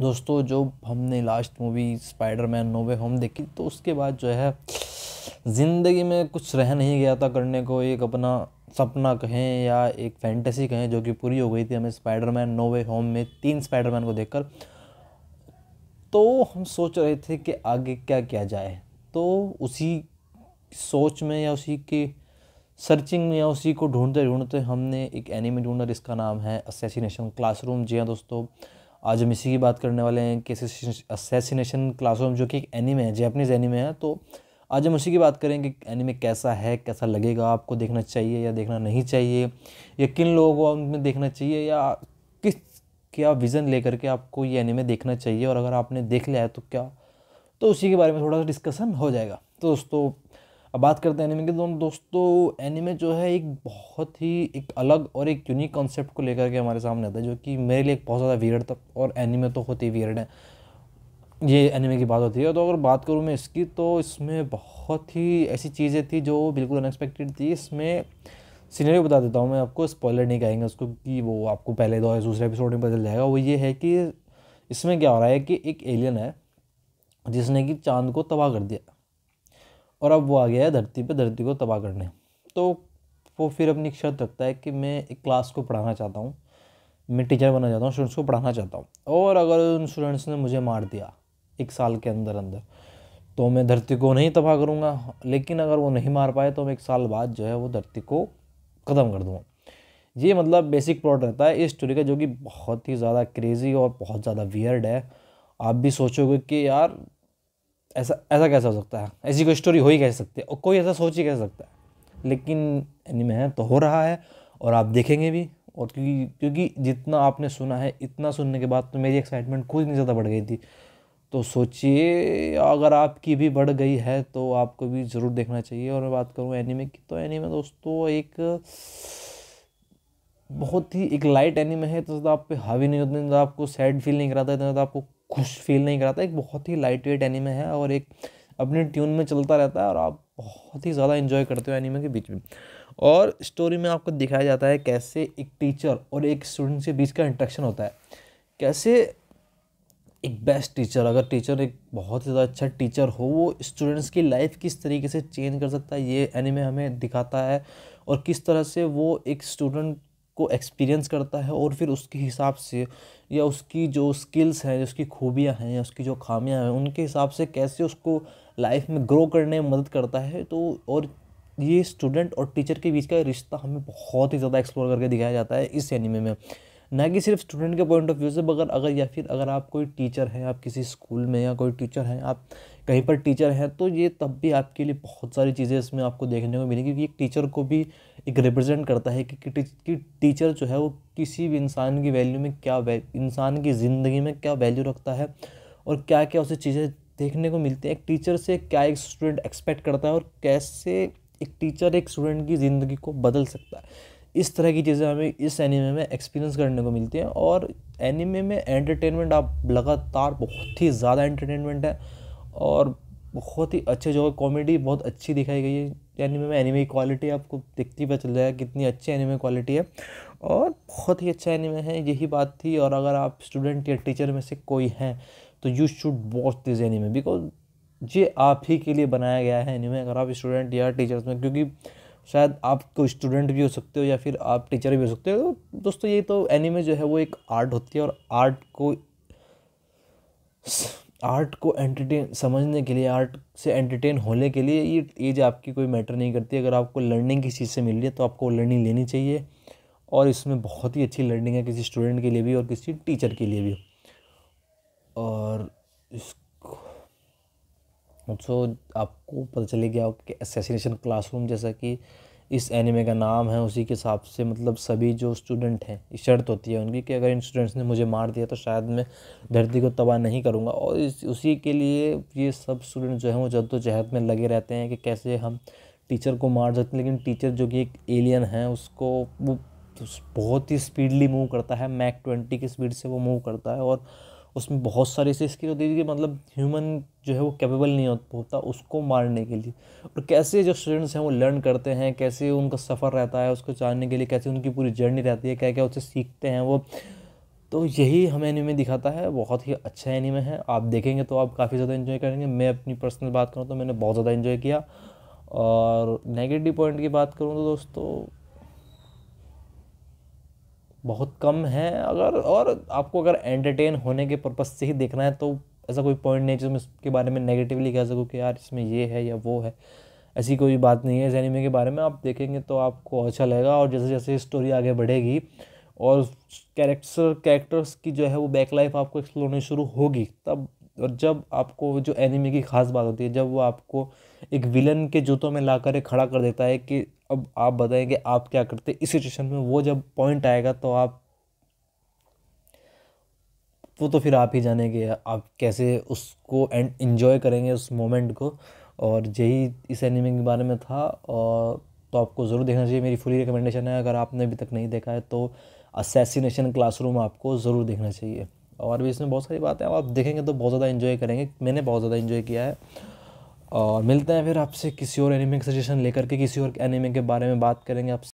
दोस्तों जो हमने last movie Spider No No Way Home देखी तो उसके बाद जो है ज़िंदगी में कुछ रह नहीं गया था करने को एक अपना सपना कहें या एक फैंटेसी कहें जो कि पूरी हो गई थी हमें स्पाइडर नो नोवे होम में तीन स्पाइडर मैन को देखकर तो हम सोच रहे थे कि आगे क्या किया जाए तो उसी सोच में या उसी के सर्चिंग में या उसी को ढूंढते ढूंढते हमने एक एनिमी ढूंढा जिसका नाम है असेसिनेशन क्लासरूम जी हाँ दोस्तों आज हम इसी की बात करने वाले हैं कि असेसिनेशन क्लासरूम जो कि एक एनिमे है जैपनीज़ एनिमे है तो आज हम उसी की बात करें कि एनिमे कैसा है कैसा लगेगा आपको देखना चाहिए या देखना नहीं चाहिए या किन लोगों को देखना चाहिए या किस क्या विज़न लेकर के आपको ये एनिमे देखना चाहिए और अगर आपने देख लिया है तो क्या तो उसी के बारे में थोड़ा सा डिस्कसन हो जाएगा तो दोस्तों अब बात करते हैं एनिमे की दोनों तो दोस्तों एनिमे जो है एक बहुत ही एक अलग और एक यूनिक कॉन्सेप्ट को लेकर के हमारे सामने आता है जो कि मेरे लिए एक बहुत ज़्यादा वियर्ड था और एनिमे तो होती वियर्ड है ये एनिमे की बात होती है तो अगर बात करूँ मैं इसकी तो इसमें बहुत ही ऐसी चीज़ें थी जो बिल्कुल अनएक्सपेक्टेड थी इसमें सीनरी बता देता हूँ मैं आपको स्पॉयलर नहीं कहेंगे उसको कि वो आपको पहले दो दूसरे एपिसोड में बदल जाएगा वो ये है कि इसमें क्या हो रहा है कि एक एलियन है जिसने कि चांद को तबाह कर दिया और अब वो आ गया है धरती पे धरती को तबाह करने तो वो फिर अपनी शर्त रखता है कि मैं एक क्लास को पढ़ाना चाहता हूँ मैं टीचर बनना चाहता हूँ स्टूडेंट्स को पढ़ाना चाहता हूँ और अगर उन स्टूडेंट्स ने मुझे मार दिया एक साल के अंदर अंदर तो मैं धरती को नहीं तबाह करूँगा लेकिन अगर वो नहीं मार पाए तो मैं एक साल बाद जो है वो धरती को ख़त्म कर दूँगा ये मतलब बेसिक प्लॉट रहता है इस स्टोरी का जो कि बहुत ही ज़्यादा क्रेज़ी और बहुत ज़्यादा वियर्ड है आप भी सोचोगे कि यार ऐसा ऐसा कैसा हो सकता है ऐसी कोई स्टोरी हो ही कैसे सकती है और कोई ऐसा सोच ही कैसे सकता है लेकिन एनिमे है तो हो रहा है और आप देखेंगे भी और क्योंकि क्योंकि जितना आपने सुना है इतना सुनने के बाद तो मेरी एक्साइटमेंट खुद नहीं ज़्यादा बढ़ गई थी तो सोचिए अगर आपकी भी बढ़ गई है तो आपको भी ज़रूर देखना चाहिए और मैं बात करूँ एनीमे की तो एनिमे दोस्तों एक बहुत ही एक लाइट एनिमे है तो आप पे हावी नहीं होते आपको सैड फील नहीं कराता इतना आपको खुश फील नहीं कराता एक बहुत ही लाइट वेट एनिमे है और एक अपने ट्यून में चलता रहता है और आप बहुत ही ज़्यादा इन्जॉय करते हो एनिमे के बीच में और स्टोरी में आपको दिखाया जाता है कैसे एक टीचर और एक स्टूडेंट के बीच का इंट्रैक्शन होता है कैसे एक बेस्ट टीचर अगर टीचर एक बहुत ही ज़्यादा अच्छा टीचर हो वो स्टूडेंट्स की लाइफ किस तरीके से चेंज कर सकता है ये एनिमे हमें दिखाता है और किस तरह से वो एक स्टूडेंट को एक्सपीरियंस करता है और फिर उसके हिसाब से या उसकी जो स्किल्स हैं उसकी खूबियाँ हैं या उसकी जो खामियाँ हैं उनके हिसाब से कैसे उसको लाइफ में ग्रो करने में मदद करता है तो और ये स्टूडेंट और टीचर के बीच का रिश्ता हमें बहुत ही ज़्यादा एक्सप्लोर करके दिखाया जाता है इस एनिमे में ना कि सिर्फ स्टूडेंट के पॉइंट ऑफ व्यू से बगर अगर या फिर अगर आप कोई टीचर हैं आप किसी स्कूल में या कोई टीचर हैं आप कहीं पर टीचर हैं तो ये तब भी आपके लिए बहुत सारी चीज़ें इसमें आपको देखने को मिलेंगी क्योंकि एक टीचर को भी एक रिप्रेजेंट करता है कि, कि, कि टीचर जो है वो किसी भी इंसान की वैल्यू में क्या इंसान की ज़िंदगी में क्या वैल्यू रखता है और क्या क्या उसे चीज़ें देखने को मिलती हैं एक टीचर से क्या एक स्टूडेंट एक्सपेक्ट करता है और कैसे एक टीचर एक स्टूडेंट की ज़िंदगी को बदल सकता है इस तरह की चीज़ें हमें इस एनीमे में एक्सपीरियंस करने को मिलती हैं और एनीमे में एंटरटेनमेंट आप लगातार बहुत ही ज़्यादा एंटरटेनमेंट है और बहुत ही अच्छे जो कॉमेडी बहुत अच्छी दिखाई गई है एनीमे में एनीमे की क्वालिटी आपको देखती पता चल जाएगा कितनी अच्छी एनीमे क्वालिटी है और बहुत ही अच्छा एनीमे है यही बात थी और अगर आप स्टूडेंट या टीचर में से कोई हैं तो you should watch this anime because ये आप ही के लिए बनाया गया है एनीमे अगर आप स्टूडेंट या टीचर्स में क्योंकि शायद आप कोई स्टूडेंट भी हो सकते हो या फिर आप टीचर भी हो सकते हो तो दोस्तों ये तो एनीमे जो है वो एक आर्ट होती है और आर्ट को आर्ट को एंटरटेन समझने के लिए आर्ट से एंटरटेन होने के लिए ये एज आपकी कोई मैटर नहीं करती अगर आपको लर्निंग किसी से मिल रही है तो आपको लर्निंग लेनी चाहिए और इसमें बहुत ही अच्छी लर्निंग है किसी स्टूडेंट के लिए भी और किसी टीचर के लिए भी और इस सो आपको पता चले गया कि असेसिनेशन क्लासरूम जैसा कि इस एनिमे का नाम है उसी के हिसाब से मतलब सभी जो स्टूडेंट हैं शर्त होती है उनकी कि अगर इन स्टूडेंट्स ने मुझे मार दिया तो शायद मैं धरती को तबाह नहीं करूँगा और इस उसी के लिए ये सब स्टूडेंट जो हैं वो जद्दोजहद में लगे रहते हैं कि कैसे हम टीचर को मार सकते हैं लेकिन टीचर जो कि एक एलियन है उसको वो बहुत ही स्पीडली मूव करता है मैक ट्वेंटी की स्पीड से वो मूव करता है और उसमें बहुत सारी ऐसे स्किल होती थी कि मतलब ह्यूमन जो है वो कैपेबल नहीं होता उसको मारने के लिए और कैसे जो स्टूडेंट्स हैं वो लर्न करते हैं कैसे उनका सफ़र रहता है उसको जानने के लिए कैसे उनकी पूरी जर्नी रहती है क्या क्या उससे सीखते हैं वो तो यही हमें एनिमे दिखाता है बहुत ही अच्छा एनिमे है आप देखेंगे तो आप काफ़ी ज़्यादा इन्जॉय करेंगे मैं अपनी पर्सनल बात करूँ तो मैंने बहुत ज़्यादा इन्जॉय किया और नेगेटिव पॉइंट की बात करूँ तो दोस्तों बहुत कम है अगर और आपको अगर एंटरटेन होने के पर्पज़ से ही देखना है तो ऐसा कोई पॉइंट नहीं जिसमें इसके बारे में नेगेटिवली कह सको कि यार इसमें ये है या वो है ऐसी कोई बात नहीं है इस एनिमे के बारे में आप देखेंगे तो आपको अच्छा लगेगा और जैसे जैसे स्टोरी आगे बढ़ेगी और कैरेक्टर कैरेक्टर्स की जो है वो बैक लाइफ आपको एक्सप्लोर होनी शुरू होगी तब और जब आपको जो एनिमी की खास बात होती है जब वो आपको एक विलन के जूतों में ला कर खड़ा कर देता है कि अब आप कि आप क्या करते इस सिचुएशन में वो जब पॉइंट आएगा तो आप वो तो फिर आप ही जानेंगे आप कैसे उसको एंड इन्जॉय करेंगे उस मोमेंट को और यही इस एनिमे के बारे में था और तो आपको ज़रूर देखना चाहिए मेरी फुली रिकमेंडेशन है अगर आपने अभी तक नहीं देखा है तो असैसिनेशन क्लासरूम आपको ज़रूर देखना चाहिए और भी इसमें बहुत सारी बातें हैं आप देखेंगे तो बहुत ज़्यादा इन्जॉय करेंगे मैंने बहुत ज़्यादा इन्जॉय किया है और मिलते हैं फिर आपसे किसी और एनिमे सजेशन लेकर के किसी और एनिमे के बारे में बात करेंगे आपसे